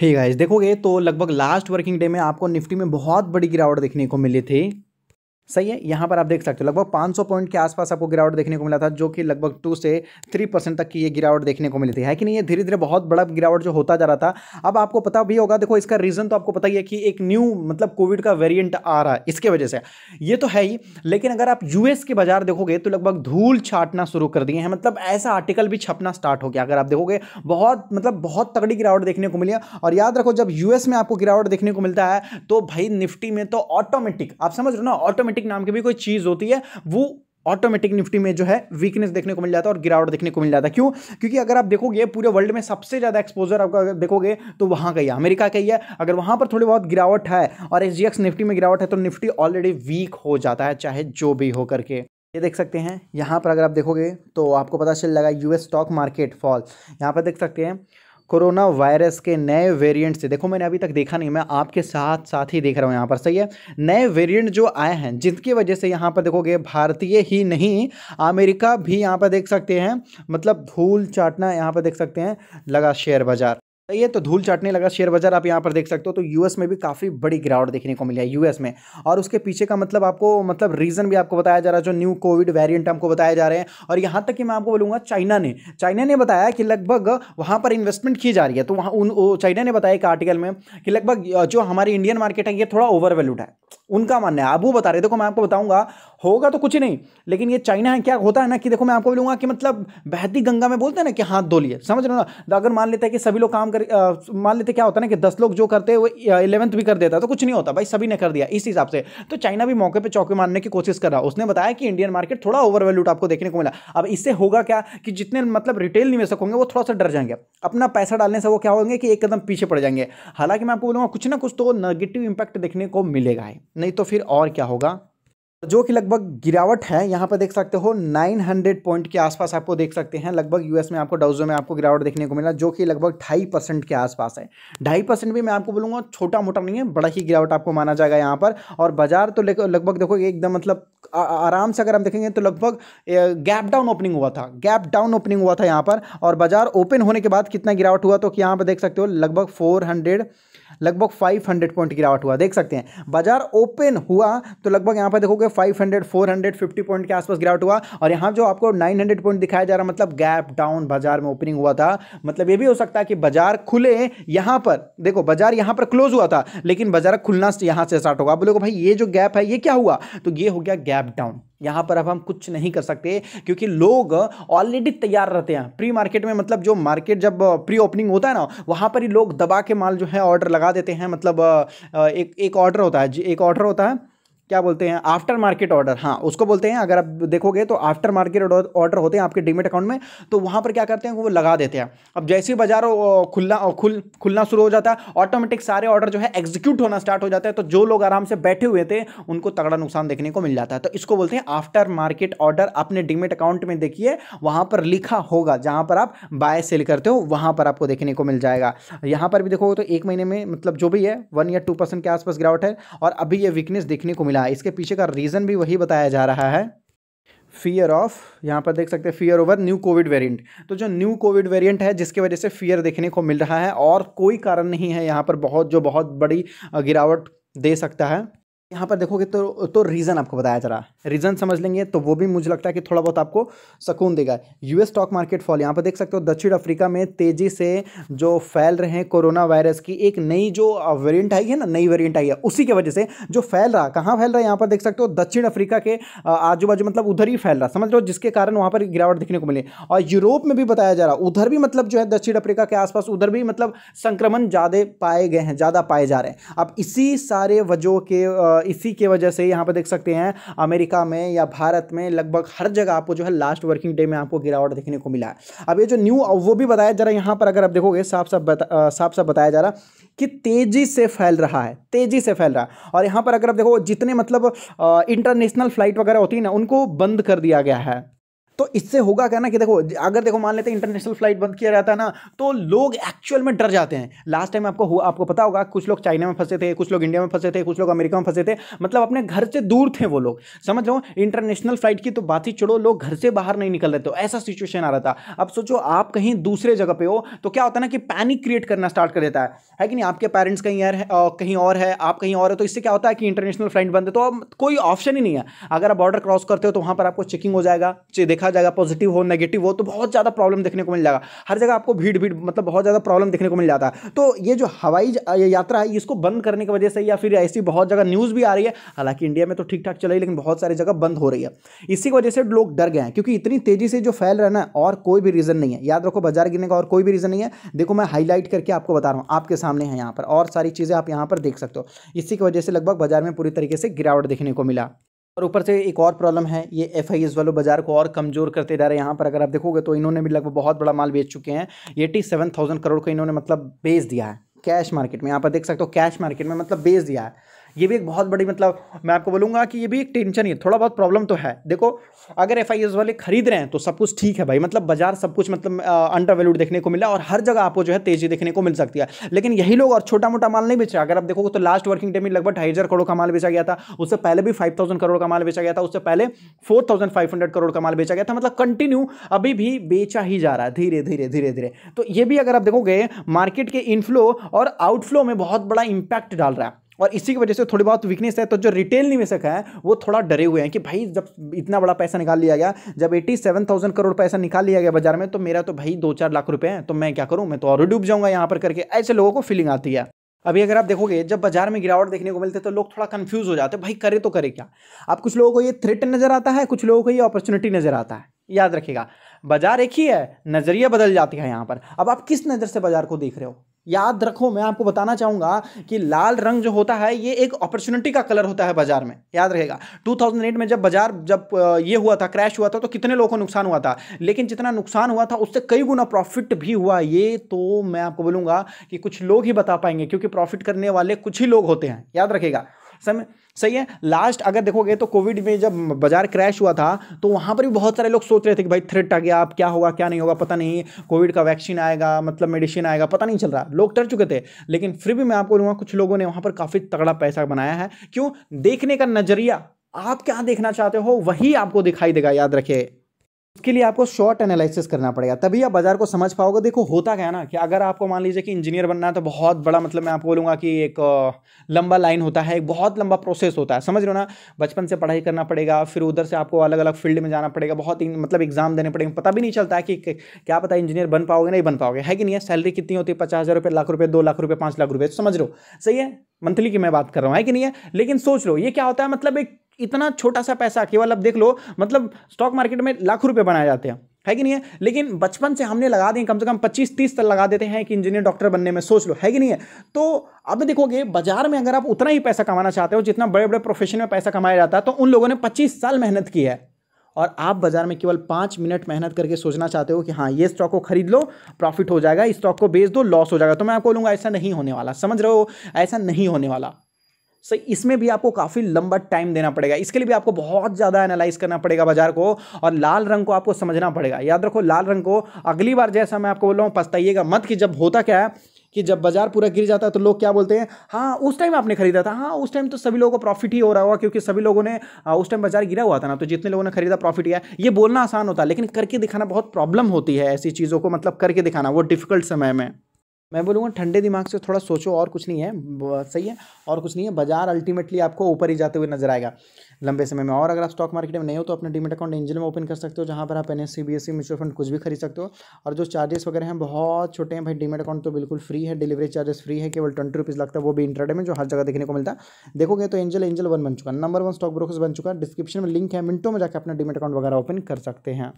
ही hey guys देखोगे तो लगभग लास्ट वर्किंग डे में आपको निफ्टी में बहुत बड़ी गिरावट देखने को मिली थी सही है यहाँ पर आप देख सकते हो लगभग 500 पॉइंट के आसपास आपको गिरावट देखने को मिला था जो कि लगभग टू से थ्री परसेंट तक की ये गिरावट देखने को मिली थी है कि नहीं ये धीरे धीरे बहुत बड़ा गिरावट जो होता जा रहा था अब आपको पता भी होगा देखो इसका रीज़न तो आपको पता ही है कि एक न्यू मतलब कोविड का वेरियंट आ रहा है इसके वजह से ये तो है ही लेकिन अगर आप यूएस के बाजार देखोगे तो लगभग धूल छाटना शुरू कर दिए हैं मतलब ऐसा आर्टिकल भी छपना स्टार्ट हो गया अगर आप देखोगे बहुत मतलब बहुत तगड़ी गिरावट देखने को मिली और याद रखो जब यूएस में आपको गिरावट देखने को मिलता है तो भाई निफ्टी में तो ऑटोमेटिक आप समझ रहे हो ना ऑटोमेटिक ऑटोमेटिक नाम की भी कोई चीज़ होती है वो ऑटोमेटिक निफ्टी में जो है वीकनेस देखने को मिल जाता है और गिरावट देखने को मिल जाता है क्यों क्योंकि अगर आप देखोगे पूरे वर्ल्ड में सबसे ज़्यादा एक्सपोजर आपका देखोगे तो वहां का ही अमेरिका का ही है अगर वहां पर थोड़ी बहुत गिरावट है और एस निफ्टी में गिरावट है तो निफ्टी ऑलरेडी वीक हो जाता है चाहे जो भी हो करके ये देख सकते हैं यहाँ पर अगर आप देखोगे तो आपको पता चल लगा यूएस स्टॉक मार्केट फॉल यहाँ पर देख सकते हैं कोरोना वायरस के नए वेरिएंट से देखो मैंने अभी तक देखा नहीं मैं आपके साथ साथ ही देख रहा हूँ यहाँ पर सही है नए वेरिएंट जो आए हैं जिनकी वजह से यहाँ पर देखोगे भारतीय ही नहीं अमेरिका भी यहाँ पर देख सकते हैं मतलब धूल चाटना यहाँ पर देख सकते हैं लगा शेयर बाजार तो ये तो धूल चाटने लगा शेयर बाजार आप यहाँ पर देख सकते हो तो यूएस में भी काफ़ी बड़ी गिरावट देखने को मिली है यूएस में और उसके पीछे का मतलब आपको मतलब रीज़न भी आपको बताया जा रहा है जो न्यू कोविड वेरिएंट हमको बताया जा रहे हैं और यहाँ तक कि मैं आपको बोलूँगा चाइना ने चाइना ने बताया कि लगभग वहाँ पर इन्वेस्टमेंट की जा रही है तो वहाँ उन चाइना ने बताया एक आर्टिकल में कि लगभग जो हमारी इंडियन मार्केट है ये थोड़ा ओवर वैल्यूड है उनका मानना है आप वो बता रहे देखो मैं आपको बताऊंगा होगा तो कुछ नहीं लेकिन ये चाइना है क्या होता है ना कि देखो मैं आपको बोलूँगा कि मतलब बहती गंगा में बोलते हैं ना कि हाथ धो लिए समझ रहे हो ना तो अगर मान लेते हैं कि सभी लोग काम कर मान लेते क्या होता ना कि दस लोग जो करते वो इलेवंथ भी कर देता तो कुछ नहीं होता भाई सभी ने कर दिया इस हिसाब से तो चाइना भी मौके पर चौके मारने की कोशिश कर रहा उसने बताया कि इंडियन मार्केट थोड़ा ओवर वैल्यूड आपको देखने को मिला अब इससे होगा क्या कि जितने मतलब रिटेल निवेशक होंगे वो थोड़ा सा डर जाएंगे अपना पैसा डालने से वो क्या होंगे कि एक कदम पीछे पड़ जाएंगे हालांकि मैं आपको बोलूंगा कुछ ना कुछ तो नेगेटिव इंपैक्ट देखने को मिलेगा ही नहीं तो फिर और क्या होगा तो जो कि लगभग गिरावट है यहाँ पर देख सकते हो 900 पॉइंट के आसपास आपको देख सकते हैं लगभग यूएस में आपको डाउजो में आपको गिरावट देखने को मिला जो कि लगभग ढाई परसेंट के आसपास है ढाई परसेंट भी मैं आपको बोलूँगा छोटा मोटा नहीं है बड़ा ही गिरावट आपको माना जाएगा यहाँ पर और बाजार तो लगभग देखो एकदम मतलब आराम से अगर हम देखेंगे तो लगभग गैप डाउन ओपनिंग हुआ था गैप डाउन ओपनिंग हुआ था यहाँ पर और बाजार ओपन होने के बाद कितना गिरावट हुआ तो यहाँ पर देख सकते हो लगभग फोर लगभग 500 पॉइंट गिरावट हुआ देख सकते हैं बाजार ओपन हुआ तो लगभग यहाँ पर देखोगे 500 450 पॉइंट के आसपास गिरावट हुआ और यहाँ जो आपको 900 पॉइंट दिखाया जा रहा मतलब गैप डाउन बाजार में ओपनिंग हुआ था मतलब ये भी हो सकता है कि बाजार खुले यहाँ पर देखो बाजार यहाँ पर क्लोज हुआ था लेकिन बाजार खुलना यहाँ से स्टार्ट होगा आप बोलोगे भाई ये जो गैप है ये क्या हुआ तो ये हो गया गैप डाउन यहाँ पर अब हम कुछ नहीं कर सकते क्योंकि लोग ऑलरेडी तैयार रहते हैं प्री मार्केट में मतलब जो मार्केट जब प्री ओपनिंग होता है ना वहाँ पर ही लोग दबा के माल जो है ऑर्डर लगा देते हैं मतलब एक एक ऑर्डर होता है एक ऑर्डर होता है क्या बोलते हैं आफ्टर मार्केट ऑर्डर हाँ उसको बोलते हैं अगर आप देखोगे तो आफ्टर मार्केट ऑर्डर होते हैं आपके डिमिट अकाउंट में तो वहाँ पर क्या करते हैं वो लगा देते हैं अब जैसे ही बाजार खुलना खुल खुलना शुरू हो जाता है ऑटोमेटिक सारे ऑर्डर जो है एग्जीक्यूट होना स्टार्ट हो जाता है तो जो लोग आराम से बैठे हुए थे उनको तगड़ा नुकसान देखने को मिल जाता है तो इसको बोलते हैं आफ्टर मार्केट ऑर्डर अपने डिमिट अकाउंट में देखिए वहाँ पर लिखा होगा जहाँ पर आप बाय सेल करते हो वहाँ पर आपको देखने को मिल जाएगा यहाँ पर भी देखोगे तो एक महीने में मतलब जो भी है वन या टू के आसपास गिरावट है और अभी ये वीकनेस देखने को मिल मिला इसके पीछे का रीज़न भी वही बताया जा रहा है फियर ऑफ यहाँ पर देख सकते हैं fear over new covid variant तो जो न्यू कोविड वेरिएंट है जिसकी वजह से फियर देखने को मिल रहा है और कोई कारण नहीं है यहाँ पर बहुत जो बहुत बड़ी गिरावट दे सकता है यहाँ पर देखोगे तो तो रीज़न आपको बताया जा रहा है रीज़न समझ लेंगे तो वो भी मुझे लगता है कि थोड़ा बहुत आपको सुकून देगा यूएस स्टॉक मार्केट फॉल यहाँ पर देख सकते हो दक्षिण अफ्रीका में तेज़ी से जो फैल रहे हैं कोरोना वायरस की एक नई जो वेरियंट आई है ना नई वेरियंट आई है उसी की वजह से जो फैल रहा कहाँ फैल रहा है यहाँ पर देख सकते हो दक्षिण अफ्रीका के आजू बाजू मतलब उधर ही फैल रहा समझ लो जिसके कारण वहाँ पर गिरावट देखने को मिली और यूरोप में भी बताया जा रहा उधर भी मतलब जो है दक्षिण अफ्रीका के आसपास उधर भी मतलब संक्रमण ज़्यादा पाए गए हैं ज़्यादा पाए जा रहे हैं अब इसी सारे वजह के इसी के वजह से यहाँ पर देख सकते हैं अमेरिका में या भारत में लगभग हर जगह आपको जो है लास्ट वर्किंग डे में आपको गिरावट देखने को मिला है अब ये जो न्यू वो भी बताया जा रहा है यहाँ पर अगर आप देखोगे साफ साफ बता साफ साफ बताया जा रहा कि तेज़ी से फैल रहा है तेज़ी से फैल रहा है और यहाँ पर अगर आप देखो जितने मतलब इंटरनेशनल फ्लाइट वगैरह होती है ना उनको बंद कर दिया गया है तो इससे होगा क्या ना कि देखो अगर देखो मान लेते हैं इंटरनेशनल फ्लाइट बंद किया जाता है ना तो लोग एक्चुअल में डर जाते हैं लास्ट टाइम आपको हुआ आपको पता होगा कुछ लोग चाइना में फंसे थे कुछ लोग इंडिया में फंसे थे कुछ लोग अमेरिका में फंसे थे मतलब अपने घर से दूर थे वो लोग समझ लो इंटरनेशनल फ्लाइट की तो बात ही छोड़ो लोग घर से बाहर नहीं निकल रहे थे तो ऐसा सिचुएशन आ रहा था अब सोचो आप कहीं दूसरे जगह पर हो तो क्या होता है ना कि पैनिक क्रिएट करना स्टार्ट कर देता है है कि नहीं आपके पेरेंट्स कहीं है कहीं और है आप कहीं और है तो इससे क्या होता है कि इंटरनेशनल फ्लाइट बंद है तो अब कोई ऑप्शन ही नहीं है अगर आप बॉर्डर क्रॉस करते हो तो वहाँ पर आपको चेकिंग हो जाएगा देखा देखा जाएगा पॉजिटिव हो नेगेटिव हो तो बहुत ज़्यादा प्रॉब्लम देखने को मिल जाएगा हर जगह आपको भीड़ भीड़ मतलब बहुत ज़्यादा प्रॉब्लम देखने को मिल जाता है तो ये जो हवाई यात्रा है इसको बंद करने की वजह से या फिर ऐसी बहुत जगह न्यूज़ भी आ रही है हालांकि इंडिया में तो ठीक ठाक चल रही लेकिन बहुत सारी जगह बंद हो रही है इसी की वजह से लोग डर गए हैं क्योंकि इतनी तेज़ी से जो फैल रहा है ना और कोई भी रीज़न नहीं है याद रखो बाजार गिरने का और कोई भी रीज़न नहीं है देखो मैं हाईलाइट करके आपको बता रहा हूँ आपके सामने है यहाँ पर और सारी चीज़ें आप यहाँ पर देख सकते हो इसी की वजह से लगभग बाजार में पूरी तरीके से गिरावट देखने को मिला और ऊपर से एक और प्रॉब्लम है ये एफ आई एस वालों बाजार को और कमजोर करते जा रहे हैं यहाँ पर अगर आप देखोगे तो इन्होंने भी लगभग बहुत बड़ा माल बेच चुके हैं एटी सेवन थाउजेंड करोड़ को इन्होंने मतलब बेच दिया है कैश मार्केट में यहाँ पर देख सकते हो कैश मार्केट में मतलब बेच दिया है ये भी एक बहुत बड़ी मतलब मैं आपको बोलूँगा कि ये भी एक टेंशन ही है थोड़ा बहुत प्रॉब्लम तो है देखो अगर एफ वाले खरीद रहे हैं तो सब कुछ ठीक है भाई मतलब बाजार सब कुछ मतलब अंडर वैल्यूड देखने को मिला और हर जगह आपको जो है तेजी देखने को मिल सकती है लेकिन यही लोग और छोटा मोटा माल नहीं बेचा अगर आप देखोगे तो लास्ट वर्किंग डे में लगभग ढाई करोड़ का माल बेचा गया था उससे पहले भी फाइव करोड़ का माल बेचा गया था उससे पहले फोर करोड़ का माल बेचा गया था मतलब कंटिन्यू अभी भी बेचा ही जा रहा है धीरे धीरे धीरे धीरे तो ये भी अगर आप देखोगे मार्केट के इनफ्लो और आउटफ्लो में बहुत बड़ा इंपैक्ट डाल रहा है और इसी की वजह से थोड़ी बहुत वीकनेस है तो जो रिटेल निवेशक हैं वो थोड़ा डरे हुए हैं कि भाई जब इतना बड़ा पैसा निकाल लिया गया जब एटी सेवन थाउजेंड करोड़ पैसा निकाल लिया गया बाजार में तो मेरा तो भाई दो चार लाख रुपए हैं तो मैं क्या करूँ मैं तो और डूब जाऊंगा यहाँ पर करके ऐसे लोगों को फीलिंग आती है अभी अगर आप देखोगे जब बाजार में गिरावट देखने को मिलते तो लोग थोड़ा कंफ्यूज हो जाते भाई करे तो करे क्या अब कुछ लोगों को ये थ्रेट नज़र आता है कुछ लोगों को ये अपॉर्चुनिटी नज़र आता है याद रखिएगा बाजार एक ही है नज़रिया बदल जाती है यहाँ पर अब आप किस नज़र से बाजार को देख रहे हो याद रखो मैं आपको बताना चाहूँगा कि लाल रंग जो होता है ये एक अपॉर्चुनिटी का कलर होता है बाजार में याद रहेगा 2008 में जब बाजार जब ये हुआ था क्रैश हुआ था तो कितने लोगों को नुकसान हुआ था लेकिन जितना नुकसान हुआ था उससे कई गुना प्रॉफिट भी हुआ ये तो मैं आपको बोलूँगा कि कुछ लोग ही बता पाएंगे क्योंकि प्रॉफिट करने वाले कुछ ही लोग होते हैं याद रखेगा समय सही है लास्ट अगर देखोगे तो कोविड में जब बाजार क्रैश हुआ था तो वहाँ पर भी बहुत सारे लोग सोच रहे थे कि भाई थ्रेट आ गया अब क्या होगा क्या नहीं होगा पता नहीं कोविड का वैक्सीन आएगा मतलब मेडिसिन आएगा पता नहीं चल रहा लोग डर चुके थे लेकिन फिर भी मैं आपको बोलूँगा कुछ लोगों ने वहाँ पर काफ़ी तगड़ा पैसा बनाया है क्यों देखने का नज़रिया आप क्या देखना चाहते हो वही आपको दिखाई देगा याद रखिए उसके लिए आपको शॉर्ट एनालिसिस करना पड़ेगा तभी आप बाजार को समझ पाओगे देखो होता क्या ना कि अगर आपको मान लीजिए कि इंजीनियर बनना है तो बहुत बड़ा मतलब मैं आपको बोलूँगा कि एक लंबा लाइन होता है एक बहुत लंबा प्रोसेस होता है समझ रहे हो ना बचपन से पढ़ाई करना पड़ेगा फिर उधर से आपको अलग अलग फील्ड में जाना पड़ेगा बहुत ही मतलब एग्जाम देने पड़ेंगे पता भी नहीं चलता है कि क्या पता इंजीनियर बन पाओगे नहीं बन पाओगे है कि नहीं है सैलरी कितनी होती है पचास हज़ार रुपये लाख रुपये दो लाख रुपये पाँच लाख रुपये समझ लो सही है मंथली की मैं बात कर रहा हूँ है कि नहीं है लेकिन सोच लो ये क्या होता है मतलब एक इतना छोटा सा पैसा केवल अब देख लो मतलब स्टॉक मार्केट में लाखों रुपये बनाए जाते हैं है कि नहीं है लेकिन बचपन से हमने लगा दें कम से कम 25 30 तक लगा देते हैं कि इंजीनियर डॉक्टर बनने में सोच लो है कि नहीं है तो अब देखोगे बाजार में अगर आप उतना ही पैसा कमाना चाहते हो जितना बड़े बड़े प्रोफेशन में पैसा कमाया जाता है तो उन लोगों ने पच्चीस साल मेहनत की है और आप बाजार में केवल पाँच मिनट मेहनत करके सोचना चाहते हो कि हाँ ये स्टॉक को खरीद लो प्रॉफिट हो जाएगा इस स्टॉक को बेच दो लॉस हो जाएगा तो मैं आपको बोलूँगा ऐसा नहीं होने वाला समझ रहे हो ऐसा नहीं होने वाला सो इसमें भी आपको काफ़ी लंबा टाइम देना पड़ेगा इसके लिए भी आपको बहुत ज़्यादा एनालाइज करना पड़ेगा बाजार को और लाल रंग को आपको समझना पड़ेगा याद रखो लाल रंग को अगली बार जैसा मैं आपको बोल रहा हूँ पछताइएगा मत कि जब होता क्या है कि जब बाजार पूरा गिर जाता है तो लोग क्या बोलते हैं हाँ उस टाइम आपने खरीदा था हाँ उस टाइम तो सभी लोगों को प्रॉफिट ही हो रहा होगा क्योंकि सभी लोगों ने उस टाइम बाजार गिरा हुआ था ना तो जितने लोगों ने खरीदा प्रॉफिट किया ये बोलना आसान होता है लेकिन करके दिखाना बहुत प्रॉब्लम होती है ऐसी चीज़ों को मतलब करके दिखाना वो डिफिकल्ट समय में मैं बोलूँगा ठंडे दिमाग से थोड़ा सोचो और कुछ नहीं है सही है और कुछ नहीं है बाजार अल्टीमेटली आपको ऊपर ही जाते हुए नजर आएगा लंबे समय में और अगर आप स्टॉक मार्केट में नहीं हो तो अपने डीमेट अकाउंट एंजल में ओपन कर सकते हो जहाँ पर आप N S C B S C mutual fund कुछ भी खरीद सकते हो और जो चार्जेस वगैरह हैं बहुत छोटे हैं भाई डीमेट अकाउंट तो बिल्कुल फ्री है डिलीवरी चार्जेस फ्री है केवल ट्वेंटी रुपीज़ लगता है वो भी इंटरडे में जो हर जगह देखने को मिलता है देखोगे तो एंजल एंजल वन बन चुका नंबर वन स्टॉक ब्रोकर्स बन चुका है डिस्क्रिप्शन में लिंक है मिनटों में जाकर अपना डीमेट अकाउंट वगैरह ओपन कर सकते हैं